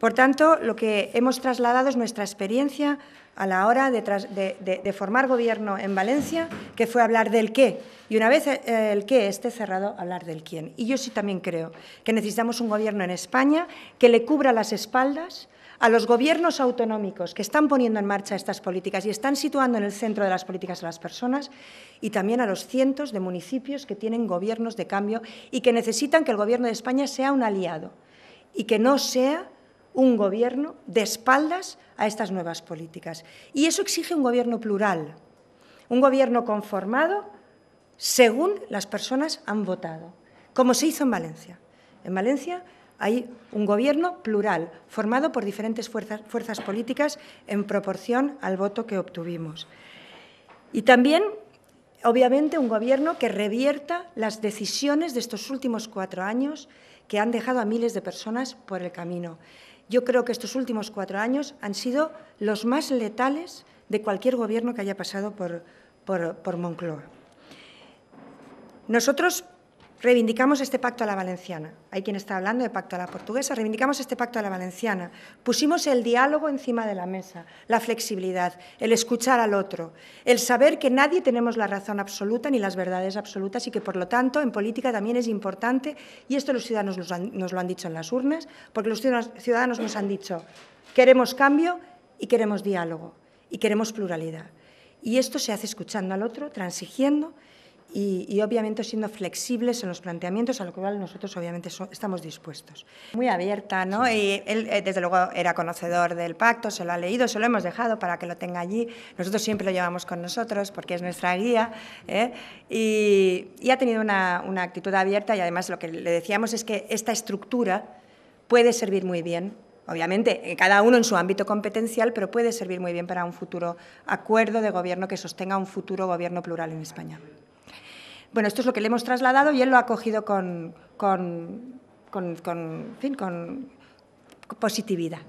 Por tanto, lo que hemos trasladado es nuestra experiencia a la hora de, formar gobierno en Valencia, que fue hablar del qué. Y una vez eh, el qué esté cerrado, hablar del quién. Y yo sí también creo que necesitamos un gobierno en España que le cubra las espaldas a los gobiernos autonómicos que están poniendo en marcha estas políticas y están situando en el centro de las políticas a las personas y también a los cientos de municipios que tienen gobiernos de cambio y que necesitan que el Gobierno de España sea un aliado y que no sea un gobierno de espaldas a estas nuevas políticas. Y eso exige un gobierno plural, un gobierno conformado según las personas han votado, como se hizo en Valencia. En Valencia hay un gobierno plural, formado por diferentes fuerzas, políticas en proporción al voto que obtuvimos. Y también obviamente un gobierno que revierta las decisiones de estos últimos cuatro años que han dejado a miles de personas por el camino. Yo creo que estos últimos cuatro años han sido los más letales de cualquier gobierno que haya pasado por, por, Moncloa. Nosotros Reivindicamos este pacto a la valenciana. Hay quien está hablando de pacto a la portuguesa. Reivindicamos este pacto a la valenciana. Pusimos el diálogo encima de la mesa, la flexibilidad, el escuchar al otro, el saber que nadie tenemos la razón absoluta ni las verdades absolutas y que, por lo tanto, en política también es importante, y esto los ciudadanos nos lo han, dicho en las urnas, porque los ciudadanos nos han dicho, queremos cambio y queremos diálogo y queremos pluralidad. Y esto se hace escuchando al otro, transigiendo y, obviamente siendo flexibles en los planteamientos, a lo cual nosotros obviamente estamos dispuestos. Muy abierta, ¿no? Y él, eh, desde luego, era conocedor del pacto, se lo ha leído, se lo hemos dejado para que lo tenga allí. Nosotros siempre lo llevamos con nosotros porque es nuestra guía ¿eh? y, ha tenido una, una actitud abierta y además lo que le decíamos es que esta estructura puede servir muy bien obviamente eh, cada uno en su ámbito competencial, pero puede servir muy bien para un futuro acuerdo de gobierno que sostenga un futuro gobierno plural en España. Bueno, esto es lo que le hemos trasladado y él lo ha cogido con, con, positividad.